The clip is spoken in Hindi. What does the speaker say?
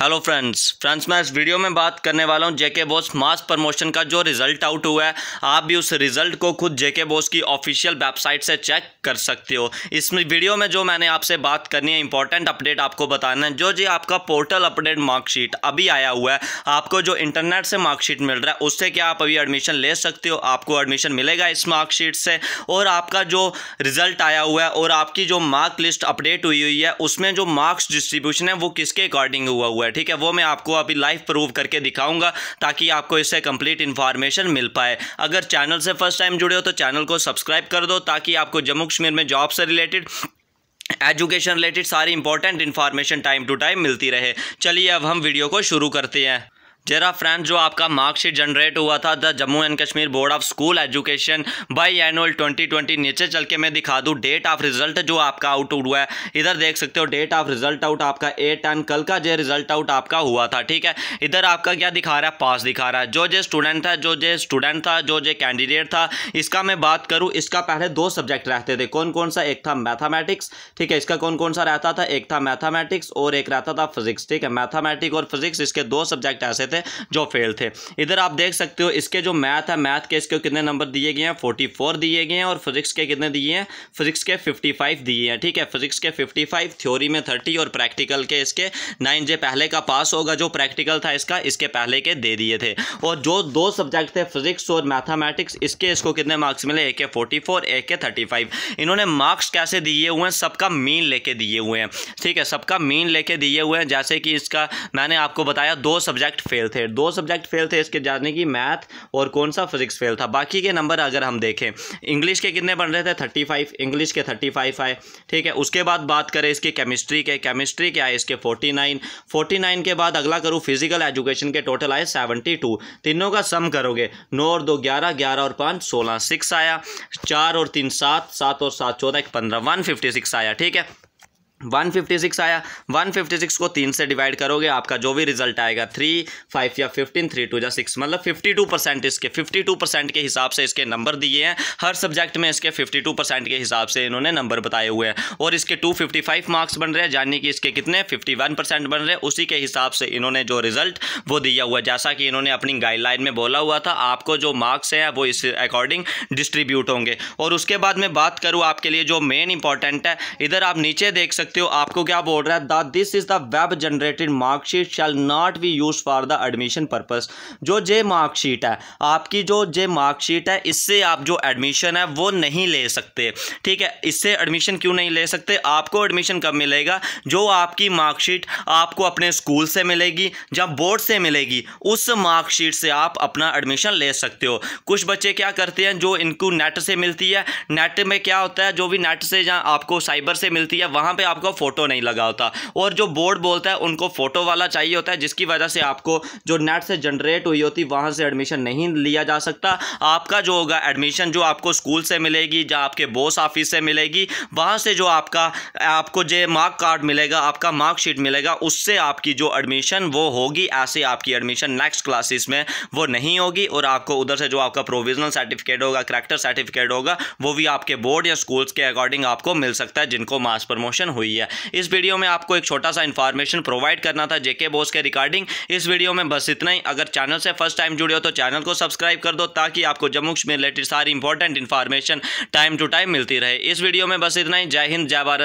हेलो फ्रेंड्स फ्रेंड्स मैं इस वीडियो में बात करने वाला हूं जेके बॉस मास प्रमोशन का जो रिज़ल्ट आउट हुआ है आप भी उस रिज़ल्ट को खुद जेके बॉस की ऑफिशियल वेबसाइट से चेक कर सकते हो इस वीडियो में जो मैंने आपसे बात करनी है इंपॉर्टेंट अपडेट आपको बताना है जो जी आपका पोर्टल अपडेट मार्कशीट अभी आया हुआ है आपको जो इंटरनेट से मार्कशीट मिल रहा है उससे क्या आप अभी एडमिशन ले सकते हो आपको एडमिशन मिलेगा इस मार्कशीट से और आपका जो रिज़ल्ट आया हुआ है और आपकी जो मार्क लिस्ट अपडेट हुई हुई है उसमें जो मार्क्स डिस्ट्रीब्यूशन है वो किसके अकॉर्डिंग हुआ हुआ है हुआ है ठीक है वो मैं आपको अभी लाइव प्रूव करके दिखाऊंगा ताकि आपको इससे कंप्लीट इन्फॉर्मेशन मिल पाए अगर चैनल से फर्स्ट टाइम जुड़े हो तो चैनल को सब्सक्राइब कर दो ताकि आपको जम्मू कश्मीर में जॉब से रिलेटेड एजुकेशन रिलेटेड सारी important information time to time मिलती रहे चलिए अब हम वीडियो को शुरू करते हैं जरा फ्रेंड्स जो आपका मार्कशीट जनरेट हुआ था the Jammu and Kashmir board of school education biannual 2020 नीचे चल के मैं दिखा दूँ डेट ऑफ रिजल्ट जो आपका आउट हुआ है इधर देख सकते हो डेट ऑफ रिजल्ट आउट आपका ए टेन कल का जो रिजल्ट आउट आपका हुआ था ठीक है इधर आपका क्या दिखा रहा है पास दिखा रहा है जो जो स्टूडेंट था जो जो स्टूडेंट था जो जो कैंडिडेट था इसका मैं बात करूँ इसका पहले दो सब्जेक्ट रहते थे कौन कौन सा एक था मैथामेटिक्स ठीक है इसका कौन कौन सा रहता था एक था मैथामेटिक्स और एक रहता था फिजिक्स ठीक है मैथामेटिक्स और फिजिक्स इसके दो सब्जेक्ट ऐसे थे थे जो फेल थे इधर आप देख सकते हो इसके जो मैथ है मैथ के इसके कितने नंबर दिए गए हैं फोर्टी फोर दिए गए हैं और फिजिक्स के कितने दिए हैं फिजिक्स के फिफ्टी फाइव दिए हैं ठीक है फिजिक्स के फिफ्टी फाइव थ्योरी में थर्टी और प्रैक्टिकल के इसके नाइन जे पहले का पास होगा जो प्रैक्टिकल था इसका इसके पहले के दे दिए थे और जो दो सब्जेक्ट थे फिजिक्स और मैथामेटिक्स इसके इसको कितने मार्क्स मिले ए के फोर्टी फोर ए के थर्टी फाइव इन्होंने मार्क्स कैसे दिए हुए हैं सबका मीन लेके दिए हुए हैं ठीक है सबका मीन लेके दिए हुए हैं जैसे कि इसका मैंने आपको बताया दो सब्जेक्ट फेल फेल थे दो सब्जेक्ट फेल थे इसके जाने की मैथ और कौन सा फिजिक्स फेल था बाकी के नंबर अगर हम देखें इंग्लिश के कितने बन रहे थे थर्टी फाइव इंग्लिश के थर्टी फाइव आए ठीक है उसके बाद बात करें इसके केमिस्ट्री के केमिस्ट्री के आए इसके फोर्टी नाइन फोर्टी नाइन के बाद अगला करूँ फिजिकल एजुकेशन के टोटल आए सेवेंटी टू तीनों का सम करोगे नौ और दो ग्यारह ग्यारह और पाँच सोलह सिक्स आया चार और तीन सात सात और सात चौदह एक पंद्रह वन फिफ्टी सिक्स आया ठीक है 156 आया 156 को तीन से डिवाइड करोगे आपका जो भी रिजल्ट आएगा थ्री फाइव या फिफ्टीन थ्री टू या सिक्स मतलब 52 परसेंट इसके 52 परसेंट के हिसाब से इसके नंबर दिए हैं हर सब्जेक्ट में इसके 52 परसेंट के हिसाब से इन्होंने नंबर बताए हुए हैं और इसके 255 मार्क्स बन रहे हैं जानिए कि इसके कितने फिफ्टी परसेंट बन रहे हैं उसी के हिसाब से इन्होंने जो रिजल्ट वो दिया हुआ है जैसा कि इन्होंने अपनी गाइडलाइन में बोला हुआ था आपको जो मार्क्स हैं वो इस अकॉर्डिंग डिस्ट्रीब्यूट होंगे और उसके बाद मैं बात करूँ आपके लिए जो मेन इंपॉर्टेंट है इधर आप नीचे देख सकते सकते हो आपको क्या बोल रहा है the this is the web generated marksheet shall not be use for the admission purpose जो जे मार्कशीट है आपकी जो जे मार्कशीट है इससे आप जो एडमिशन है वो नहीं ले सकते ठीक है इससे एडमिशन क्यों नहीं ले सकते आपको एडमिशन कब मिलेगा जो आपकी मार्कशीट आपको अपने स्कूल से मिलेगी या बोर्ड से मिलेगी उस मार्कशीट से आप अपना एडमिशन ले सकते हो कुछ बच्चे क्या करते हैं जो इनको नेट से मिलती है नेट में क्या होता है जो भी नेट से जहाँ आपको साइबर से मिलती है वहाँ पर आपको आपको फ़ोटो नहीं लगा होता और जो बोर्ड बोलता है उनको फ़ोटो वाला चाहिए होता है जिसकी वजह से आपको जो नेट से जनरेट हुई होती वहाँ से एडमिशन नहीं लिया जा सकता आपका जो होगा एडमिशन जो आपको स्कूल से मिलेगी या आपके बोस ऑफिस से मिलेगी वहाँ से जो आपका आपको जो मार्क कार्ड मिलेगा आपका मार्कशीट मिलेगा उससे आपकी जो एडमिशन वो होगी ऐसे आपकी एडमिशन नेक्स्ट क्लासेस में वो नहीं होगी और आपको उधर से जो आपका प्रोविजनल सर्टिफिकेट होगा करेक्टर सर्टिफिकेट होगा वो भी आपके बोर्ड या स्कूल्स के अकॉर्डिंग आपको मिल सकता है जिनको मास प्रमोशन हुई रही है इस वीडियो में आपको एक छोटा सा इन्फॉर्मेशन प्रोवाइड करना था जेके बोस के रिकॉर्डिंग इस वीडियो में बस इतना ही अगर चैनल से फर्स्ट टाइम जुड़े हो तो चैनल को सब्सक्राइब कर दो ताकि आपको जम्मू कश्मीर रिलेटेड सारी important information time to time मिलती रहे इस वीडियो में बस इतना ही जय हिंद जय भारत